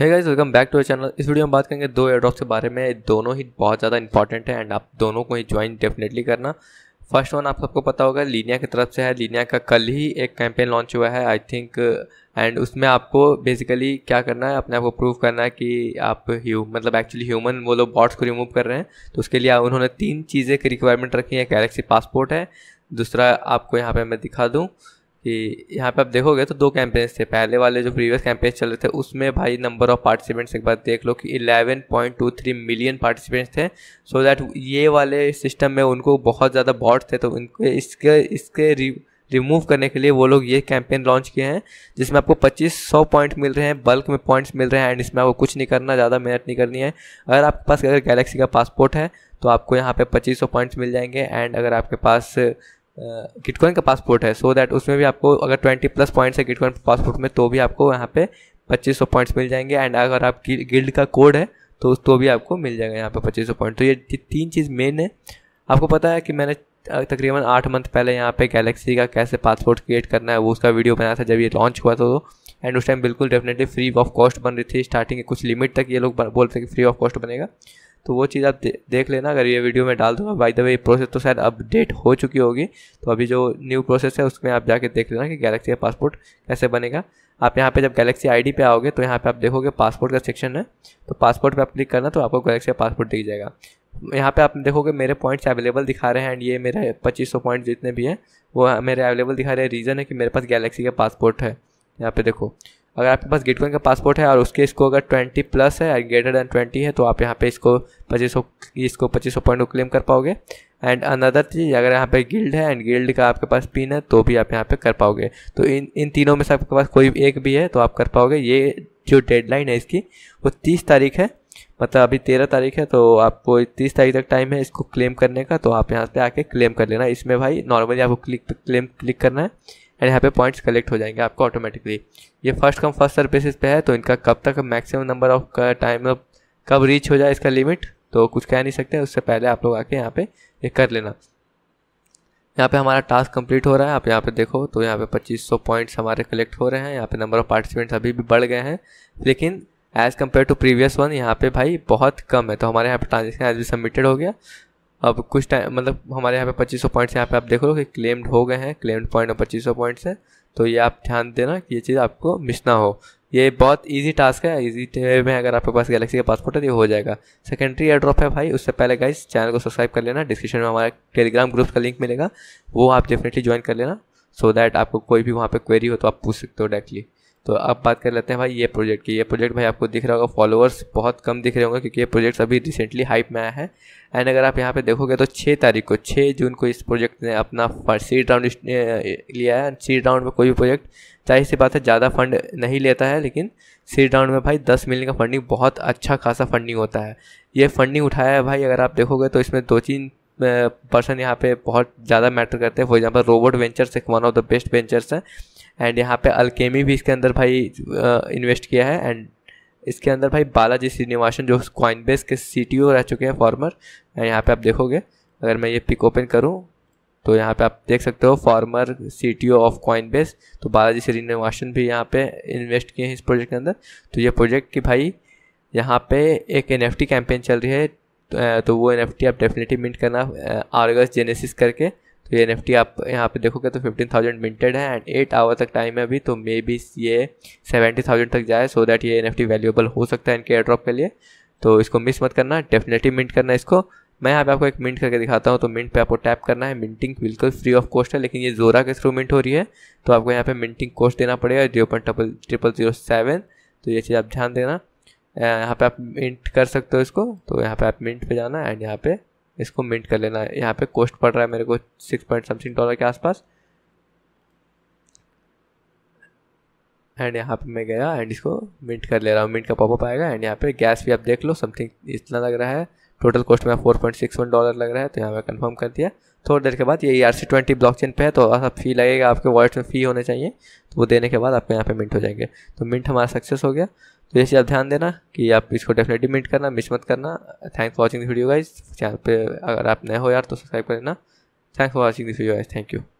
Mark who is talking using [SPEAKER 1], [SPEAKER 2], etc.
[SPEAKER 1] है guys welcome back to our channel इस वीडियो में बात करेंगे दो एयर के बारे में दोनों ही बहुत ज़्यादा इंपॉर्टेंट है एंड आप दोनों को ही ज्वाइन डेफिनेटली करना फर्स्ट वन आप सबको पता होगा लीनिया की तरफ से है लीनिया का कल ही एक कैंपेन लॉन्च हुआ है आई थिंक एंड उसमें आपको बेसिकली क्या करना है अपने आप को प्रूव करना है कि आप ह्यू मतलब एक्चुअली ह्यूमन वो लोग बॉट्स को रिमूव कर रहे हैं तो उसके लिए उन्होंने तीन चीज़ें की रिक्वायरमेंट रखी है गैलेक्सी पासपोर्ट है दूसरा आपको यहाँ पर मैं दिखा दूँ कि यहाँ पे आप देखोगे तो दो कैंपेन्स थे पहले वाले जो प्रीवियस कैंपेन्स चल रहे थे उसमें भाई नंबर ऑफ पार्टिसिपेंट्स एक बार देख लो कि 11.23 मिलियन पार्टिसिपेंट्स थे सो so दैट ये वाले सिस्टम में उनको बहुत ज़्यादा बॉट थे तो उनके इसके इसके रि, रिमूव करने के लिए वो लोग ये कैंपेन लॉन्च किए हैं जिसमें आपको 2500 पॉइंट मिल रहे हैं बल्क में पॉइंट्स मिल रहे हैं एंड इसमें आपको कुछ नहीं करना ज़्यादा मेहनत नहीं करनी है अगर आपके पास अगर गैलेक्सी का पासपोर्ट है तो आपको यहाँ पे 2500 पॉइंट्स मिल जाएंगे एंड अगर आपके पास गिटकॉइन का पासपोर्ट है सो so दैट उसमें भी आपको अगर ट्वेंटी प्लस पॉइंट्स है गिटकॉइन पासपोर्ट में तो भी आपको यहाँ पे पच्चीस सौ पॉइंट्स मिल जाएंगे एंड अगर आप गिल्ड का कोड है तो तो भी आपको मिल जाएगा यहाँ पे पच्चीस सौ पॉइंट तो ये तीन चीज़ मेन है आपको पता है कि मैंने तकरीबन आठ मंथ पहले यहाँ पे गैलेक्सी का कैसे पासपोर्ट क्रिएट करना है वो उसका वीडियो बनाया था जब ये लॉन्च हुआ था तो एंड उस टाइम बिल्कुल डेफिनेटली फ्री ऑफ कॉस्ट बन रही थी स्टार्टिंग कुछ लिमिट तक ये लोग बोलते थे कि फ्री ऑफ कॉस्ट बनेगा तो वो चीज़ आप दे, देख लेना अगर ये वीडियो में डाल दूंगा बाई द वे प्रोसेस तो शायद अपडेट हो चुकी होगी तो अभी जो न्यू प्रोसेस है उसमें आप जाके देख लेना कि गैलेक्सी का पासपोर्ट कैसे बनेगा आप यहाँ पे जब गैलेक्सी आईडी पे आओगे तो यहाँ पे आप देखोगे पासपोर्ट का सेक्शन है तो पासपोर्ट पर आप क्लिक करना तो आपको गैलेक्सी का पासपोर्ट दिख जाएगा यहाँ पे आप देखोगे मेरे पॉइंट्स अवेलेबल दिखा रहे हैं एंड ये मेरे पच्चीस सौ पॉइंट जितने भी हैं वो मेरे अवेलेबल दिखा रहे हैं रीज़न है कि मेरे पास गैलेक्सी का पासपोर्ट है यहाँ पे देखो अगर आपके पास गिटकॉइन का पासपोर्ट है और उसके इसको अगर ट्वेंटी प्लस है ग्रेटर देन ट्वेंटी है तो आप यहाँ पे इसको पच्चीस सौ इसको पच्चीस सौ पॉइंट को क्लेम कर पाओगे एंड अनदर चीज़ अगर यहाँ पे गिल्ड है एंड गिल्ड का आपके पास पिन है तो भी आप यहाँ पे कर पाओगे तो इन इन तीनों में से आपके पास कोई एक भी है तो आप कर पाओगे ये जो डेडलाइन है इसकी वो तीस तारीख है मतलब अभी तेरह तारीख है तो आपको तीस तारीख तक टाइम है इसको क्लेम करने का तो आप यहाँ पे आके क्लेम कर लेना इसमें भाई नॉर्मली आपको क्लिक क्लेम क्लिक करना है एंड यहाँ पे पॉइंट्स कलेक्ट हो जाएंगे आपको ऑटोमेटिकली ये first come first serve basis पे है तो इनका कब तक मैक्सिमम नंबर ऑफ टाइम कब रीच हो जाए इसका लिमिट तो कुछ कह नहीं सकते उससे पहले आप लोग आके यहाँ पे ये कर लेना यहाँ पे हमारा टास्क कंप्लीट हो रहा है आप यहाँ पे देखो तो यहाँ पे 2500 पॉइंट्स हमारे कलेक्ट हो रहे हैं यहाँ पे नंबर ऑफ़ पार्टिसिपेंट्स अभी भी बढ़ गए हैं लेकिन as compared to previous one यहाँ पे भाई बहुत कम है तो हमारे यहाँ पे ट्रांजेक्शन एज भी सबमिटेड हो गया अब कुछ टाइम मतलब हमारे यहाँ पे 2500 पॉइंट्स यहाँ पे आप देख लो कि क्लेम्ड हो गए हैं क्लेम्ड पॉइंट और 2500 पॉइंट्स हैं तो ये आप ध्यान देना कि ये चीज़ आपको मिस ना हो ये बहुत इजी टास्क है इजी वे में अगर आपके पास गैलेक्सी का पासपोर्ट है तो ये हो जाएगा सेकेंडरी एयर ड्रॉप है भाई उससे पहले गाइस चैनल को सब्सक्राइब कर लेना डिस्क्रिप्शन में हमारा टेलीग्राम ग्रुप का लिंक मिलेगा वो आप डेफिनेटली ज्वाइन कर लेना सो दैट आपको कोई भी वहाँ पर क्वेरी हो तो आप पूछ सकते हो डायरेक्टली तो अब बात कर लेते हैं भाई ये प्रोजेक्ट की ये प्रोजेक्ट भाई आपको दिख रहा होगा फॉलोअर्स बहुत कम दिख रहे होंगे क्योंकि ये प्रोजेक्ट अभी रिसेंटली हाइप में आया है एंड अगर आप यहाँ पे देखोगे तो छः तारीख को छः जून को इस प्रोजेक्ट ने अपना सीड राउंड लिया है सीड राउंड में कोई भी प्रोजेक्ट चाहे सी बात है ज़्यादा फंड नहीं लेता है लेकिन सीड राउंड में भाई दस मिलियन का फंडिंग बहुत अच्छा खासा फंडिंग होता है ये फंडिंग उठाया है भाई अगर आप देखोगे तो इसमें दो तीन पर्सन यहाँ पे बहुत ज़्यादा मैटर करते हैं फॉर एग्जाम्पल रोबोट वेंचर्स एक one of the best ventures हैं एंड यहाँ पे अल्केमी भी इसके अंदर भाई इन्वेस्ट किया है एंड इसके अंदर भाई बालाजी श्रीनिवासन जो क्वाइन बेस के सी रह चुके हैं फॉर्मर एंड यहाँ पर आप देखोगे अगर मैं ये पिक ओपन करूँ तो यहाँ पे आप देख सकते हो फॉर्मर सी ऑफ बेस तो बालाजी श्रीनिवासन भी यहाँ पे इन्वेस्ट किए हैं इस प्रोजेक्ट के अंदर तो ये प्रोजेक्ट की भाई यहाँ पे एक एन कैंपेन चल रही है तो वो एन आप डेफिनेटली मिंट करना आर्गस जेनेसिस करके तो ये एन आप यहाँ पे देखोगे तो फिफ्टीन थाउजेंड मिंटेड है एंड एट आवर तक टाइम है अभी तो मे बी ये सेवेंटी थाउजेंड तक जाए सो दैट ये एन एफ वैल्यूएबल हो सकता है इनके एयर ड्रॉप के लिए तो इसको मिस मत करना डेफिनेटली मिंट करना इसको मैं यहाँ पे आपको एक मिंट करके दिखाता हूँ तो मिंट पे आपको टैप करना है मिंटिंग बिल्कुल फ्री ऑफ कॉस्ट है लेकिन ये जोरा के थ्रू मिंट हो रही है तो आपको यहाँ पे मिंटिंग कॉस्ट देना पड़ेगा zero point triple zero seven तो ये चीज़ आप ध्यान देना यहाँ पे आप मिंट कर सकते हो इसको तो यहाँ पे आप मिंट पे जाना एंड यहाँ पे इसको मिंट कर लेना यहाँ पे कॉस्ट पड़ रहा है मेरे को सिक्स पॉइंट समथिंग डॉलर के आसपास एंड यहाँ पे मैं गया एंड इसको मिंट कर ले रहा हूँ मिंट का पॉपअप आएगा एंड यहाँ पे गैस भी आप देख लो समथिंग इतना लग रहा है टोटल कॉस्ट में four point six one dollar लग रहा है तो यहाँ पर कन्फर्म कर दिया थोड़ी देर के बाद ये R C twenty blockchain पर है तो आप फी लगेगा आपके वॉलेट में फ़ी होने चाहिए तो वो देने के बाद आपके यहाँ पे मिंट हो जाएंगे तो मिनट हमारा सक्सेस हो गया तो ये आप ध्यान देना कि आप इसको डेफिनेटली मिनट करना मिस मत करना thanks for watching this video guys channel पे अगर आप नए हो यार तो सब्सक्राइब कर लेना thanks for watching this video guys thank you